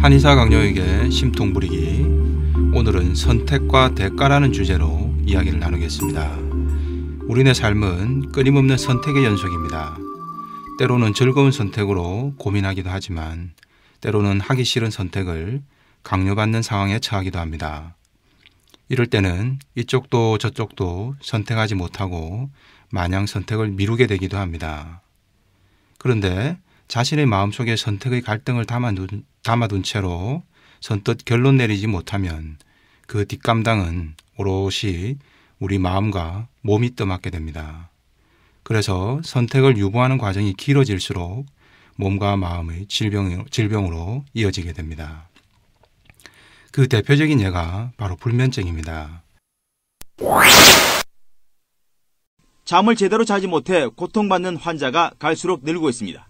한의사 강령에게 심통 부리기 오늘은 선택과 대가라는 주제로 이야기를 나누겠습니다. 우리네 삶은 끊임없는 선택의 연속입니다. 때로는 즐거운 선택으로 고민하기도 하지만 때로는 하기 싫은 선택을 강요받는 상황에 처하기도 합니다. 이럴 때는 이쪽도 저쪽도 선택하지 못하고 마냥 선택을 미루게 되기도 합니다. 그런데 자신의 마음속에 선택의 갈등을 담아둔, 담아둔 채로 선뜻 결론 내리지 못하면 그 뒷감당은 오롯이 우리 마음과 몸이 떠맡게 됩니다. 그래서 선택을 유보하는 과정이 길어질수록 몸과 마음의 질병, 으로 이어지게 됩니다. 그 대표적인 예가 바로 불면증입니다. 잠을 제대로 자지 못해 고통받는 환자가 갈수록 늘고 있습니다.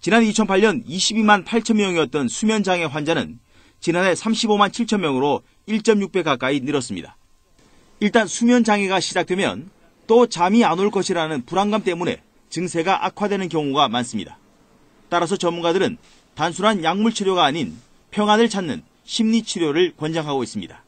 지난 2008년 22만 8천 명이었던 수면장애 환자는 지난해 35만 7천 명으로 1.6배 가까이 늘었습니다. 일단 수면장애가 시작되면 또 잠이 안 올 것이라는 불안감 때문에 증세가 악화되는 경우가 많습니다. 따라서 전문가들은 단순한 약물 치료가 아닌 평안을 찾는 심리 치료를 권장하고 있습니다.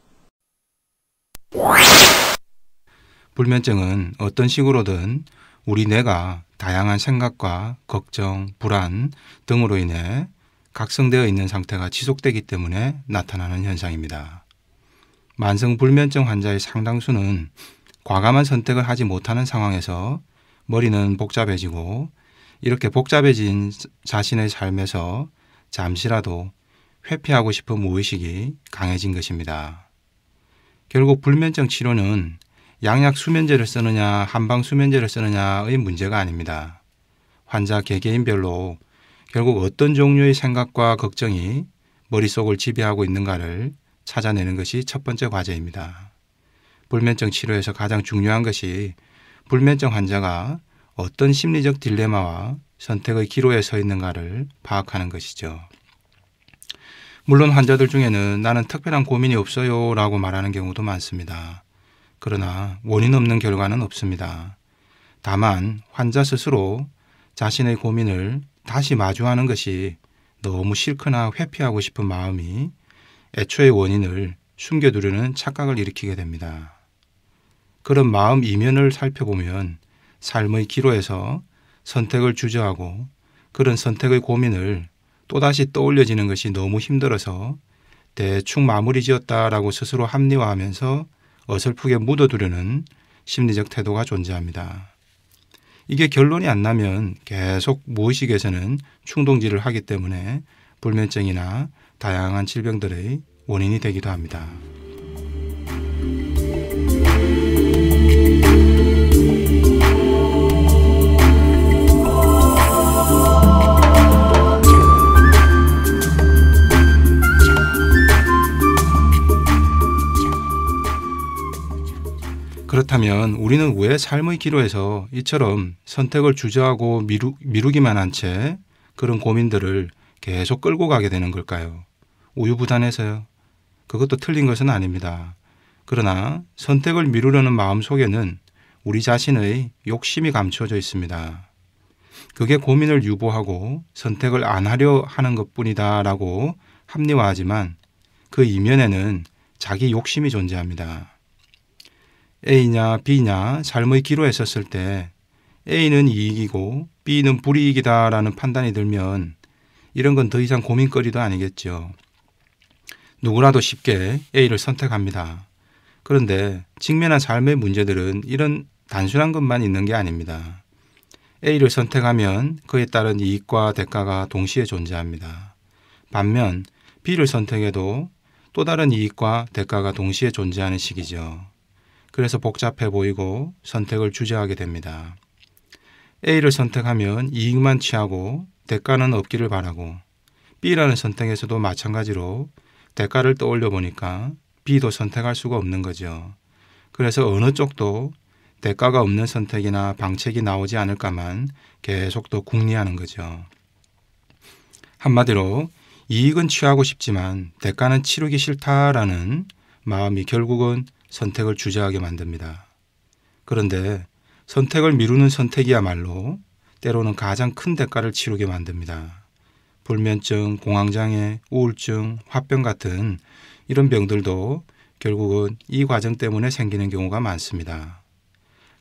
불면증은 어떤 식으로든 우리 뇌가 다양한 생각과 걱정, 불안 등으로 인해 각성되어 있는 상태가 지속되기 때문에 나타나는 현상입니다. 만성 불면증 환자의 상당수는 과감한 선택을 하지 못하는 상황에서 머리는 복잡해지고 이렇게 복잡해진 자신의 삶에서 잠시라도 회피하고 싶은 무의식이 강해진 것입니다. 결국 불면증 치료는 양약 수면제를 쓰느냐 한방 수면제를 쓰느냐의 문제가 아닙니다. 환자 개개인별로 결국 어떤 종류의 생각과 걱정이 머릿속을 지배하고 있는가를 찾아내는 것이 첫 번째 과제입니다. 불면증 치료에서 가장 중요한 것이 불면증 환자가 어떤 심리적 딜레마와 선택의 기로에 서 있는가를 파악하는 것이죠. 물론 환자들 중에는 나는 특별한 고민이 없어요 라고 말하는 경우도 많습니다. 그러나 원인 없는 결과는 없습니다. 다만 환자 스스로 자신의 고민을 다시 마주하는 것이 너무 싫거나 회피하고 싶은 마음이 애초의 원인을 숨겨두려는 착각을 일으키게 됩니다. 그런 마음 이면을 살펴보면 삶의 기로에서 선택을 주저하고 그런 선택의 고민을 또다시 떠올려지는 것이 너무 힘들어서 대충 마무리 지었다라고 스스로 합리화하면서 어설프게 묻어두려는 심리적 태도가 존재합니다. 이게 결론이 안 나면 계속 무의식에서는 충동질을 하기 때문에 불면증이나 다양한 질병들의 원인이 되기도 합니다. 그렇다면 우리는 왜 삶의 기로에서 이처럼 선택을 주저하고 미루, 미루기만 한 채 그런 고민들을 계속 끌고 가게 되는 걸까요? 우유부단해서요. 그것도 틀린 것은 아닙니다. 그러나 선택을 미루려는 마음 속에는 우리 자신의 욕심이 감춰져 있습니다. 그게 고민을 유보하고 선택을 안 하려 하는 것 뿐이다 라고 합리화하지만 그 이면에는 자기 욕심이 존재합니다. A냐 B냐 삶의 기로에 섰을 때 A는 이익이고 B는 불이익이다라는 판단이 들면 이런 건 더 이상 고민거리도 아니겠죠. 누구라도 쉽게 A를 선택합니다. 그런데 직면한 삶의 문제들은 이런 단순한 것만 있는 게 아닙니다. A를 선택하면 그에 따른 이익과 대가가 동시에 존재합니다. 반면 B를 선택해도 또 다른 이익과 대가가 동시에 존재하는 식이죠 그래서 복잡해 보이고 선택을 주저하게 됩니다. A를 선택하면 이익만 취하고 대가는 없기를 바라고 B라는 선택에서도 마찬가지로 대가를 떠올려 보니까 B도 선택할 수가 없는 거죠. 그래서 어느 쪽도 대가가 없는 선택이나 방책이 나오지 않을까만 계속 더 궁리하는 거죠. 한마디로 이익은 취하고 싶지만 대가는 치르기 싫다라는 마음이 결국은 선택을 주저하게 만듭니다. 그런데 선택을 미루는 선택이야말로 때로는 가장 큰 대가를 치르게 만듭니다. 불면증, 공황장애, 우울증, 화병 같은 이런 병들도 결국은 이 과정 때문에 생기는 경우가 많습니다.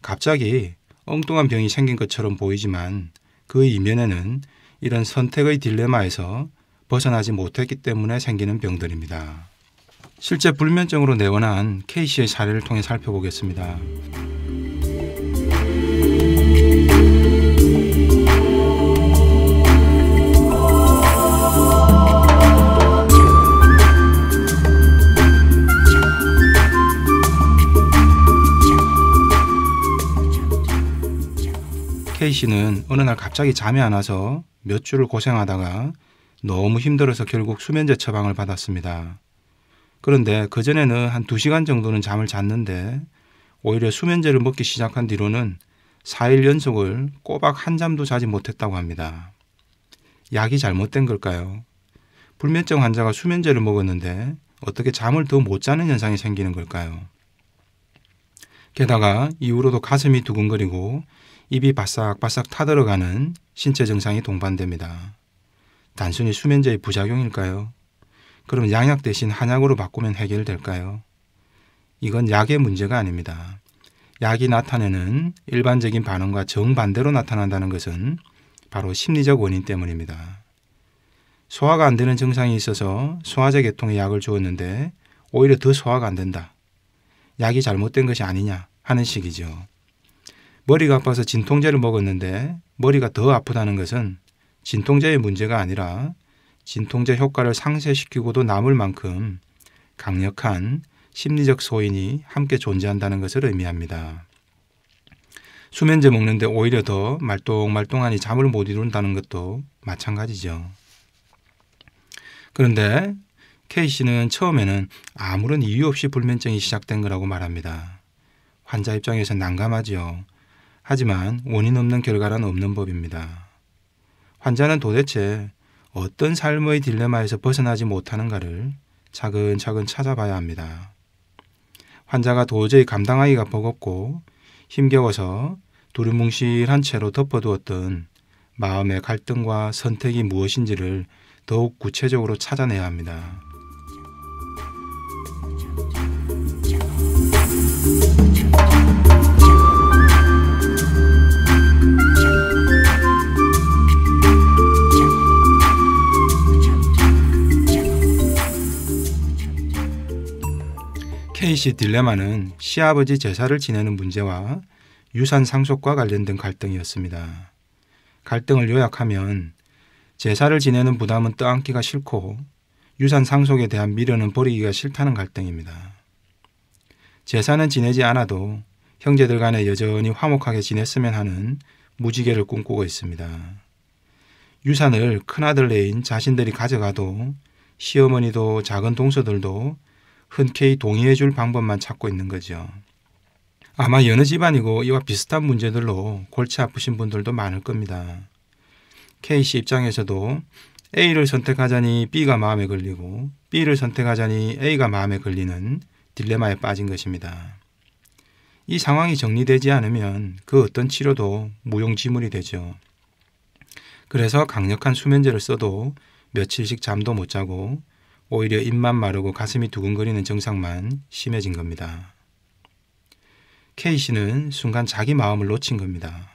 갑자기 엉뚱한 병이 생긴 것처럼 보이지만 그 이면에는 이런 선택의 딜레마에서 벗어나지 못했기 때문에 생기는 병들입니다. 실제 불면증으로 내원한 K씨의 사례를 통해 살펴보겠습니다. K씨는 어느 날 갑자기 잠이 안 와서 몇 주를 고생하다가 너무 힘들어서 결국 수면제 처방을 받았습니다. 그런데 그전에는 한 두시간 정도는 잠을 잤는데 오히려 수면제를 먹기 시작한 뒤로는 4일 연속을 꼬박 한 잠도 자지 못했다고 합니다. 약이 잘못된 걸까요? 불면증 환자가 수면제를 먹었는데 어떻게 잠을 더 못 자는 현상이 생기는 걸까요? 게다가 이후로도 가슴이 두근거리고 입이 바싹바싹 타들어가는 신체 증상이 동반됩니다. 단순히 수면제의 부작용일까요? 그럼 양약 대신 한약으로 바꾸면 해결될까요? 이건 약의 문제가 아닙니다. 약이 나타내는 일반적인 반응과 정반대로 나타난다는 것은 바로 심리적 원인 때문입니다. 소화가 안 되는 증상이 있어서 소화제 계통의 약을 주었는데 오히려 더 소화가 안 된다. 약이 잘못된 것이 아니냐 하는 식이죠. 머리가 아파서 진통제를 먹었는데 머리가 더 아프다는 것은 진통제의 문제가 아니라 진통제 효과를 상쇄시키고도 남을 만큼 강력한 심리적 소인이 함께 존재한다는 것을 의미합니다. 수면제 먹는데 오히려 더 말똥말똥하니 잠을 못 이룬다는 것도 마찬가지죠. 그런데 K씨는 처음에는 아무런 이유 없이 불면증이 시작된 거라고 말합니다. 환자 입장에서 난감하지요. 하지만 원인 없는 결과란 없는 법입니다. 환자는 도대체 어떤 삶의 딜레마에서 벗어나지 못하는가를 차근차근 찾아봐야 합니다. 환자가 도저히 감당하기가 버겁고 힘겨워서 두루뭉실한 채로 덮어두었던 마음의 갈등과 선택이 무엇인지를 더욱 구체적으로 찾아내야 합니다. 케이시 딜레마는 시아버지 제사를 지내는 문제와 유산 상속과 관련된 갈등이었습니다. 갈등을 요약하면 제사를 지내는 부담은 떠안기가 싫고 유산 상속에 대한 미련은 버리기가 싫다는 갈등입니다. 제사는 지내지 않아도 형제들 간에 여전히 화목하게 지냈으면 하는 무지개를 꿈꾸고 있습니다. 유산을 큰아들 내인 자신들이 가져가도 시어머니도 작은 동서들도 흔쾌히 동의해 줄 방법만 찾고 있는 거죠. 아마 여느 집안이고 이와 비슷한 문제들로 골치 아프신 분들도 많을 겁니다. K씨 입장에서도 A를 선택하자니 B가 마음에 걸리고 B를 선택하자니 A가 마음에 걸리는 딜레마에 빠진 것입니다. 이 상황이 정리되지 않으면 그 어떤 치료도 무용지물이 되죠. 그래서 강력한 수면제를 써도 며칠씩 잠도 못 자고 오히려 입만 마르고 가슴이 두근거리는 증상만 심해진 겁니다. K씨는 순간 자기 마음을 놓친 겁니다.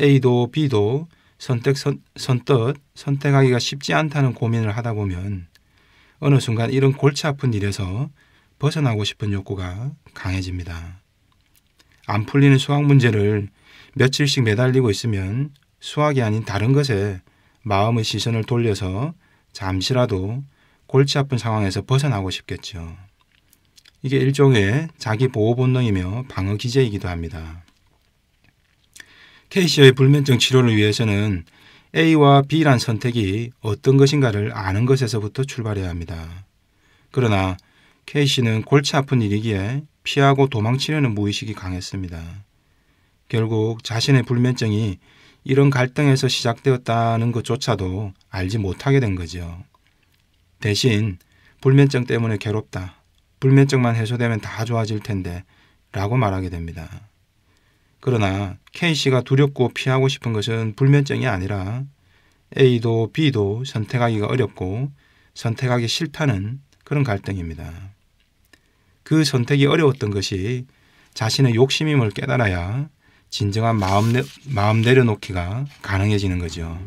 A도 B도 선택, 선, 선뜻 선택하기가 쉽지 않다는 고민을 하다 보면 어느 순간 이런 골치 아픈 일에서 벗어나고 싶은 욕구가 강해집니다. 안 풀리는 수학 문제를 며칠씩 매달리고 있으면 수학이 아닌 다른 것에 마음의 시선을 돌려서 잠시라도 골치 아픈 상황에서 벗어나고 싶겠죠. 이게 일종의 자기 보호 본능이며 방어 기제이기도 합니다. 케이시의 불면증 치료를 위해서는 A와 B란 선택이 어떤 것인가를 아는 것에서부터 출발해야 합니다. 그러나 케이시는 골치 아픈 일이기에 피하고 도망치려는 무의식이 강했습니다. 결국 자신의 불면증이 이런 갈등에서 시작되었다는 것조차도 알지 못하게 된 거죠. 대신 불면증 때문에 괴롭다. 불면증만 해소되면 다 좋아질 텐데 라고 말하게 됩니다. 그러나 K씨가 두렵고 피하고 싶은 것은 불면증이 아니라 A도 B도 선택하기가 어렵고 선택하기 싫다는 그런 갈등입니다. 그 선택이 어려웠던 것이 자신의 욕심임을 깨달아야 진정한 마음, 내, 마음 내려놓기가 가능해지는 거죠.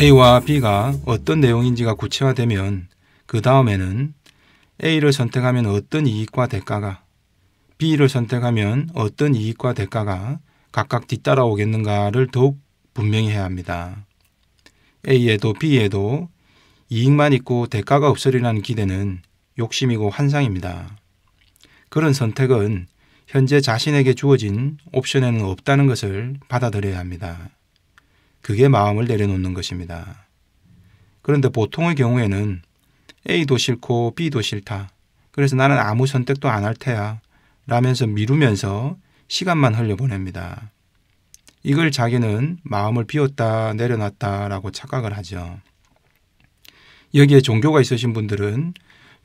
A와 B가 어떤 내용인지가 구체화되면 그 다음에는 A를 선택하면 어떤 이익과 대가가 B를 선택하면 어떤 이익과 대가가 각각 뒤따라오겠는가를 더욱 분명히 해야 합니다. A에도 B에도 이익만 있고 대가가 없으리라는 기대는 욕심이고 환상입니다. 그런 선택은 현재 자신에게 주어진 옵션에는 없다는 것을 받아들여야 합니다. 그게 마음을 내려놓는 것입니다. 그런데 보통의 경우에는 A도 싫고 B도 싫다. 그래서 나는 아무 선택도 안 할 테야. 라면서 미루면서 시간만 흘려보냅니다. 이걸 자기는 마음을 비웠다 내려놨다 라고 착각을 하죠. 여기에 종교가 있으신 분들은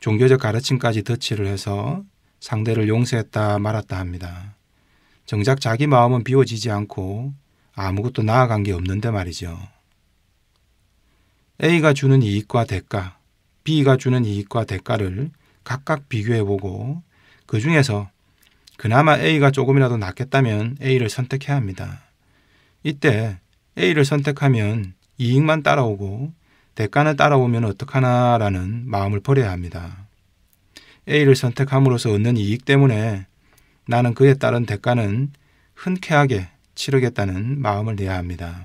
종교적 가르침까지 덧칠을 해서 상대를 용서했다 말았다 합니다. 정작 자기 마음은 비워지지 않고 아무것도 나아간 게 없는데 말이죠. A가 주는 이익과 대가, B가 주는 이익과 대가를 각각 비교해보고 그 중에서 그나마 A가 조금이라도 낫겠다면 A를 선택해야 합니다. 이때 A를 선택하면 이익만 따라오고 대가는 따라오면 어떡하나라는 마음을 버려야 합니다. A를 선택함으로써 얻는 이익 때문에 나는 그에 따른 대가는 흔쾌하게 치르겠다는 마음을 내야 합니다.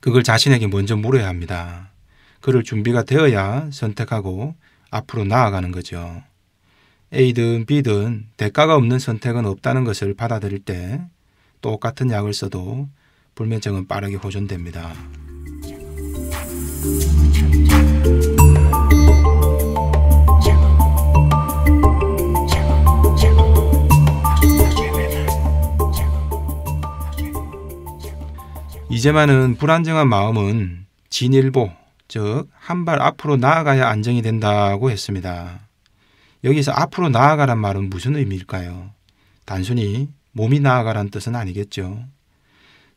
그걸 자신에게 먼저 물어야 합니다. 그럴 준비가 되어야 선택하고 앞으로 나아가는 거죠. A든 B든 대가가 없는 선택은 없다는 것을 받아들일 때 똑같은 약을 써도 불면증은 빠르게 호전됩니다. 이제만은 불안정한 마음은 진일보, 즉 한 발 앞으로 나아가야 안정이 된다고 했습니다. 여기서 앞으로 나아가란 말은 무슨 의미일까요? 단순히 몸이 나아가란 뜻은 아니겠죠.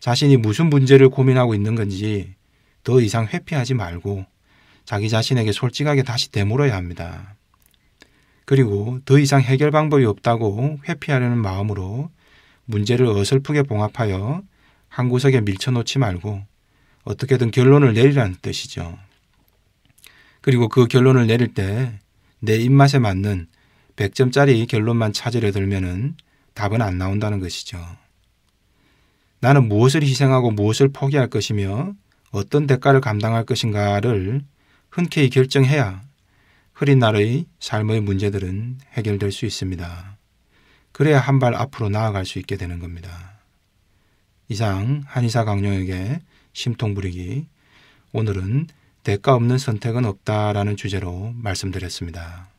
자신이 무슨 문제를 고민하고 있는 건지 더 이상 회피하지 말고 자기 자신에게 솔직하게 다시 되물어야 합니다. 그리고 더 이상 해결 방법이 없다고 회피하려는 마음으로 문제를 어설프게 봉합하여 한 구석에 밀쳐놓지 말고 어떻게든 결론을 내리라는 뜻이죠. 그리고 그 결론을 내릴 때 내 입맛에 맞는 100점짜리 결론만 찾으려 들면은 답은 안 나온다는 것이죠. 나는 무엇을 희생하고 무엇을 포기할 것이며 어떤 대가를 감당할 것인가를 흔쾌히 결정해야 흐린 날의 삶의 문제들은 해결될 수 있습니다. 그래야 한 발 앞으로 나아갈 수 있게 되는 겁니다. 이상 한의사 강령에게 심통 부리기 오늘은 대가 없는 선택은 없다라는 주제로 말씀드렸습니다.